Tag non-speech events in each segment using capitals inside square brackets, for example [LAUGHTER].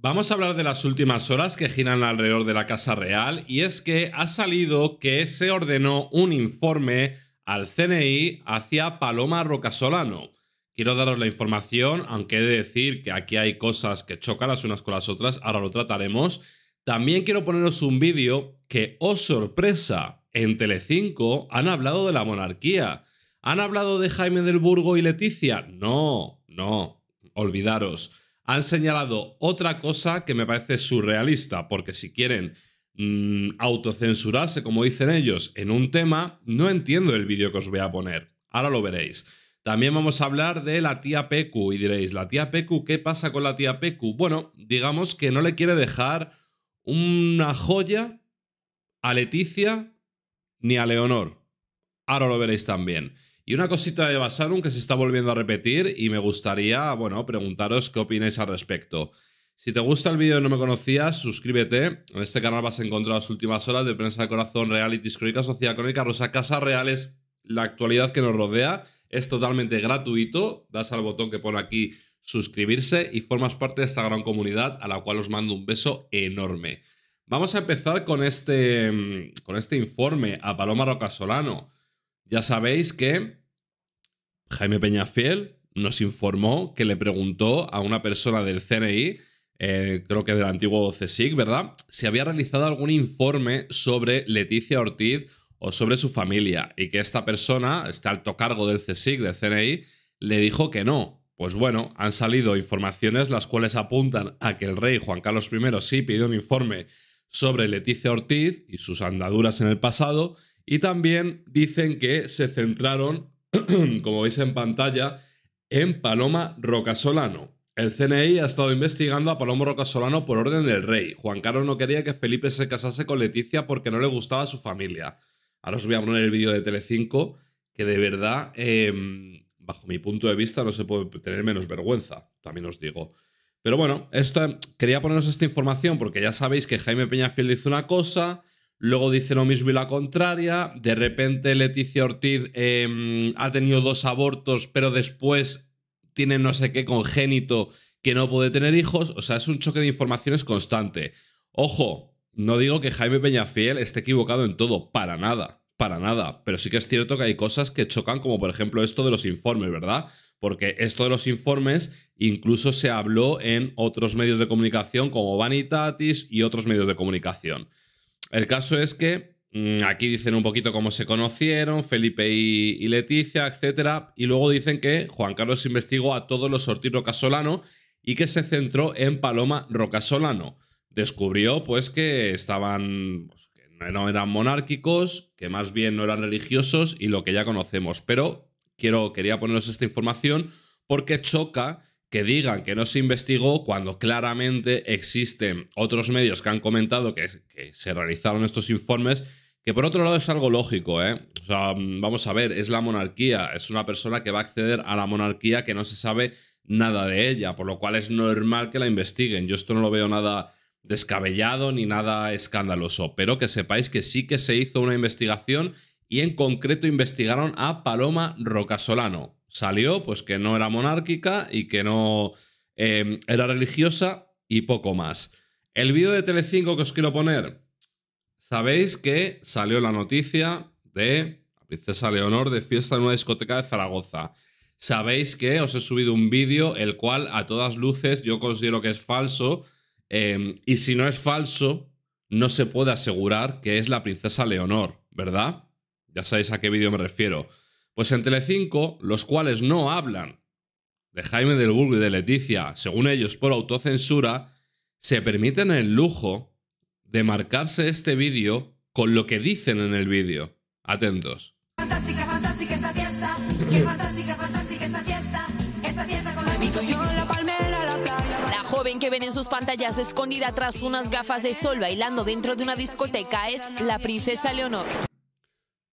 Vamos a hablar de las últimas horas que giran alrededor de la Casa Real y es que ha salido que se ordenó un informe al CNI hacia Paloma Rocasolano. Quiero daros la información, aunque he de decir que aquí hay cosas que chocan las unas con las otras, ahora lo trataremos. También quiero poneros un vídeo que, oh sorpresa, en Telecinco han hablado de la monarquía. ¿Han hablado de Jaime del Burgo y Leticia? No, no, olvidaros han señalado otra cosa que me parece surrealista, porque si quieren mm, autocensurarse, como dicen ellos, en un tema, no entiendo el vídeo que os voy a poner. Ahora lo veréis. También vamos a hablar de la tía Pecu y diréis, ¿la tía Pecu qué pasa con la tía Pecu? Bueno, digamos que no le quiere dejar una joya a Leticia ni a Leonor. Ahora lo veréis también. Y una cosita de Basarum que se está volviendo a repetir y me gustaría, bueno, preguntaros qué opináis al respecto. Si te gusta el vídeo y no me conocías, suscríbete. En este canal vas a encontrar las últimas horas de Prensa de Corazón, Realities, Crónica sociedad Crónica Rosa, Casas Reales, la actualidad que nos rodea. Es totalmente gratuito. Das al botón que pone aquí suscribirse y formas parte de esta gran comunidad a la cual os mando un beso enorme. Vamos a empezar con este, con este informe a Paloma Rocasolano. Ya sabéis que Jaime Peñafiel nos informó que le preguntó a una persona del CNI, eh, creo que del antiguo CSIC, ¿verdad?, si había realizado algún informe sobre Leticia Ortiz o sobre su familia, y que esta persona, este alto cargo del CSIC, del CNI, le dijo que no. Pues bueno, han salido informaciones las cuales apuntan a que el rey Juan Carlos I sí pidió un informe sobre Leticia Ortiz y sus andaduras en el pasado, y también dicen que se centraron, [CLEARS THROAT] como veis en pantalla, en Paloma Rocasolano. El CNI ha estado investigando a Paloma Rocasolano por orden del rey. Juan Carlos no quería que Felipe se casase con Leticia porque no le gustaba su familia. Ahora os voy a poner el vídeo de Telecinco, que de verdad, em, bajo mi punto de vista, no se puede tener menos vergüenza, también os digo. Pero bueno, em, quería poneros esta información porque ya sabéis que Jaime Peñafiel dice una cosa, Luego dice lo mismo y la contraria. De repente Leticia Ortiz em, ha tenido dos abortos, pero después tiene no sé qué congénito que no puede tener hijos. O sea, es un choque de informaciones constante. Ojo, no digo que Jaime Peñafiel esté equivocado en todo, para nada, para nada. Pero sí que es cierto que hay cosas que chocan, como por ejemplo esto de los informes, ¿verdad? Porque esto de los informes incluso se habló en otros medios de comunicación como Vanitatis y otros medios de comunicación. El caso es que mm, aquí dicen un poquito cómo se conocieron, Felipe y, Leticia, etc. Y luego dicen que Juan Carlos investigó a todos los Ortiz Rocasolano y que se centró en Paloma Rocasolano. Descubrió pues que estaban, pues, que no eran monárquicos, que más bien no eran religiosos y lo que ya conocemos. Pero quiero, quería poneros esta información porque choca que digan que no se investigó cuando claramente existen otros medios que han comentado que, se realizaron estos informes, que por otro lado es algo lógico, ¿eh? O sea, vamos a ver, es la monarquía, es una persona que va a acceder a la monarquía que no se sabe nada de ella, por lo cual es normal que la investiguen. Yo esto no lo veo nada descabellado ni nada escandaloso, pero que sepáis que sí que se hizo una investigación y en concreto investigaron a Paloma Rocasolano. Salió pues que no era monárquica y que no em, era religiosa y poco más. El vídeo de Telecinco que os quiero poner, sabéis que salió la noticia de la princesa Leonor de fiesta en una discoteca de Zaragoza. Sabéis que os he subido un vídeo el cual a todas luces yo considero que es falso em, y si no es falso no se puede asegurar que es la princesa Leonor, ¿verdad? Ya sabéis a qué vídeo me refiero. Pues en Telecinco, los cuales no hablan de Jaime del Burgo y de Leticia, según ellos por autocensura, se permiten el lujo de marcarse este vídeo con lo que dicen en el vídeo. Atentos. la La joven que ven en sus pantallas escondida tras unas gafas de sol bailando dentro de una discoteca es la princesa Leonor.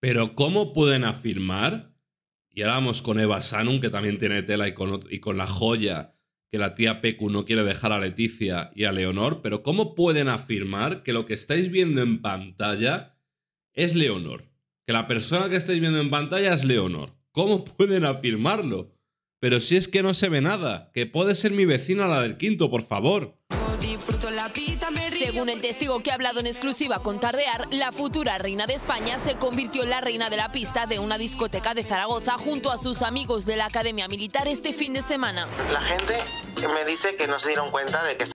Pero ¿cómo pueden afirmar? Y ahora vamos con Eva Sanum, que también tiene tela, y con, la joya que la tía Pecu no quiere dejar a Leticia y a Leonor, pero ¿cómo pueden afirmar que lo que estáis viendo en pantalla es Leonor? Que la persona que estáis viendo en pantalla es Leonor. ¿Cómo pueden afirmarlo? Pero si es que no se ve nada, que puede ser mi vecina la del quinto, por favor. Según el testigo que ha hablado en exclusiva con Tardear, la futura reina de España se convirtió en la reina de la pista de una discoteca de Zaragoza junto a sus amigos de la Academia Militar este fin de semana. La gente me dice que no se dieron cuenta de que...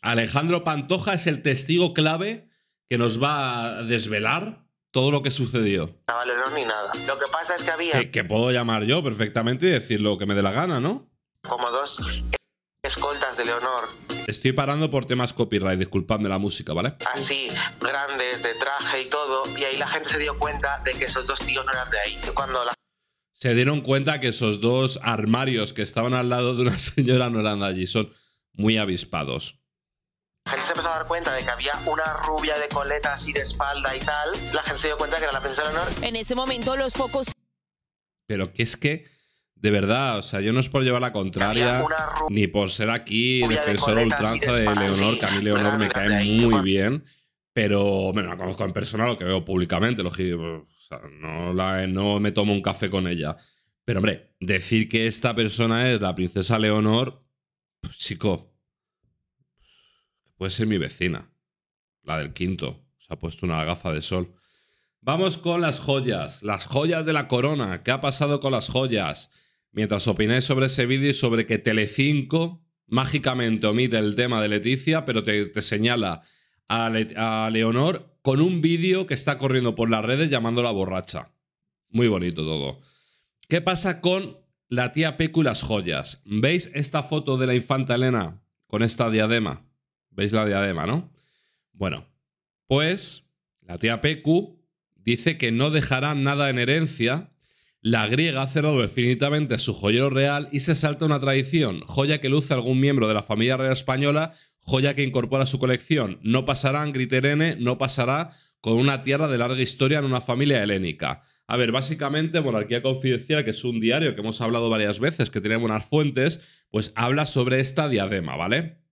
Alejandro Pantoja es el testigo clave que nos va a desvelar todo lo que sucedió. No ni nada. Lo que pasa es que había... que puedo llamar yo perfectamente y decir lo que me dé la gana, ¿no? Como dos escoltas de Leonor Estoy parando por temas copyright, disculpadme la música, ¿vale? Así, grandes, de traje y todo, y ahí la gente se dio cuenta de que esos dos tíos no eran de ahí. cuando la... Se dieron cuenta que esos dos armarios que estaban al lado de una [LAUGHS] señora no eran de allí, son muy avispados. La gente se empezó a dar cuenta de que había una rubia de coletas y de espalda y tal. La gente se dio cuenta que era la princesa Nor. En ese momento los focos... Pero que es que de verdad, o sea, yo no es por llevar la contraria, ni por ser aquí defensor de ultranza de Leonor, que a mí Leonor me cae muy bien, pero bueno, la conozco en persona, lo que veo públicamente, lo o sea, no, no me tomo un café con ella. Pero hombre, decir que esta persona es la princesa Leonor, pues, chico, puede ser mi vecina, la del quinto, se ha puesto una gafa de sol. Vamos con las joyas, las joyas de la corona. ¿Qué ha pasado con las joyas? Mientras opináis sobre ese vídeo y sobre que Telecinco mágicamente omite el tema de Leticia, pero te, señala a, Leonor con un vídeo que está corriendo por las redes llamándola borracha. Muy bonito todo. ¿Qué pasa con la tía Pecu y las joyas? ¿Veis esta foto de la infanta Elena con esta diadema? ¿Veis la diadema, no? Bueno, pues la tía Pecu dice que no dejará nada en herencia la griega ha cerrado definitivamente su joyero real y se salta una tradición, joya que luce algún miembro de la familia real española, joya que incorpora a su colección. No pasarán, griterene, no pasará con una tierra de larga historia en una familia helénica. A ver, básicamente, Monarquía Confidencial, que es un diario que hemos hablado varias veces, que tiene buenas fuentes, pues habla sobre esta diadema, ¿vale?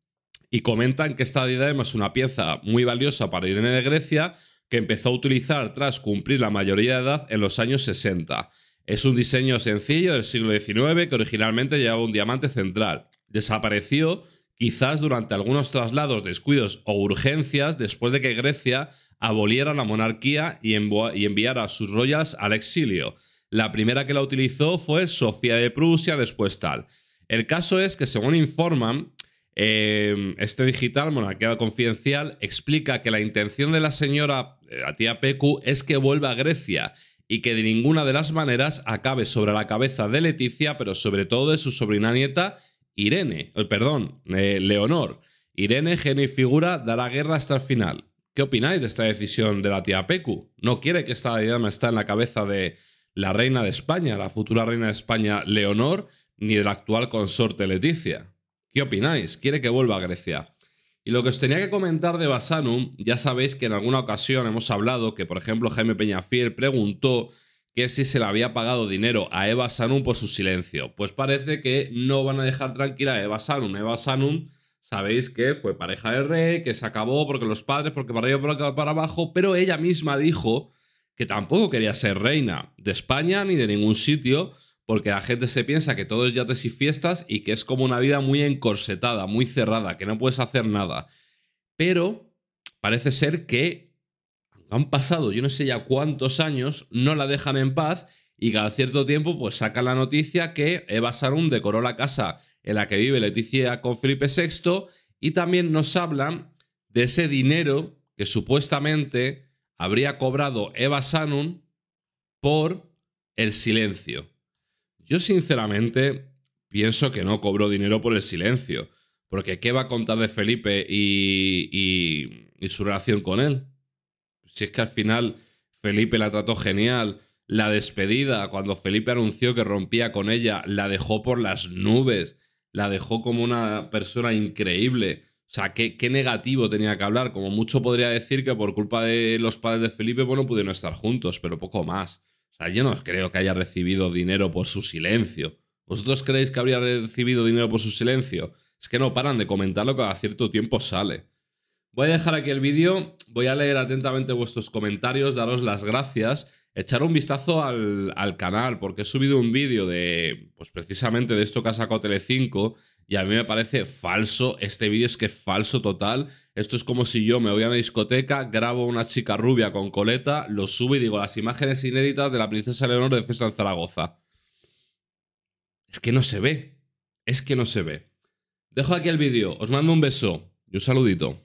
Y comentan que esta diadema es una pieza muy valiosa para Irene de Grecia, que empezó a utilizar tras cumplir la mayoría de edad en los años 60. Es un diseño sencillo del siglo XIX que originalmente llevaba un diamante central. Desapareció quizás durante algunos traslados, descuidos o urgencias después de que Grecia aboliera la monarquía y, enviara a sus royas al exilio. La primera que la utilizó fue Sofía de Prusia, después tal. El caso es que, según informan, em, este digital, Monarquía Confidencial, explica que la intención de la señora, eh, la tía Pecu, es que vuelva a Grecia y que de ninguna de las maneras acabe sobre la cabeza de Leticia, pero sobre todo de su sobrina nieta Irene, eh, perdón, eh, Leonor. Irene, genio y figura, dará guerra hasta el final. ¿Qué opináis de esta decisión de la tía Pecu? ¿No quiere que esta diadema esté en la cabeza de la reina de España, la futura reina de España Leonor, ni del actual consorte Leticia? ¿Qué opináis? ¿Quiere que vuelva a Grecia? Y lo que os tenía que comentar de Basanum, ya sabéis que en alguna ocasión hemos hablado que, por ejemplo, Jaime Peñafiel preguntó que si se le había pagado dinero a Eva Sanum por su silencio. Pues parece que no van a dejar tranquila a Eva Sanum. Eva Sanum, sabéis que fue pareja del rey, que se acabó porque los padres, porque para arriba, para abajo, pero ella misma dijo que tampoco quería ser reina de España ni de ningún sitio porque la gente se piensa que todo es yates y fiestas y que es como una vida muy encorsetada, muy cerrada, que no puedes hacer nada. Pero parece ser que han pasado yo no sé ya cuántos años, no la dejan en paz y cada cierto tiempo pues sacan la noticia que Eva Sanun decoró la casa en la que vive Leticia con Felipe VI y también nos hablan de ese dinero que supuestamente habría cobrado Eva Sanun por el silencio. Yo sinceramente pienso que no cobro dinero por el silencio, porque ¿qué va a contar de Felipe y, su relación con él? Si es que al final Felipe la trató genial, la despedida, cuando Felipe anunció que rompía con ella, la dejó por las nubes, la dejó como una persona increíble. O sea, ¿qué, qué, negativo tenía que hablar. Como mucho podría decir que por culpa de los padres de Felipe, bueno, pudieron estar juntos, pero poco más yo no creo que haya recibido dinero por su silencio. ¿Vosotros creéis que habría recibido dinero por su silencio? Es que no paran de comentarlo cada cierto tiempo sale. Voy a dejar aquí el vídeo, voy a leer atentamente vuestros comentarios, daros las gracias, echar un vistazo al, canal, porque he subido un vídeo de, pues precisamente de esto que ha sacado Tele5. Y a mí me parece falso, este vídeo es que falso total. Esto es como si yo me voy a una discoteca, grabo una chica rubia con coleta, lo subo y digo las imágenes inéditas de la princesa Leonor de Festa en Zaragoza. Es que no se ve, es que no se ve. Dejo aquí el vídeo, os mando un beso y un saludito.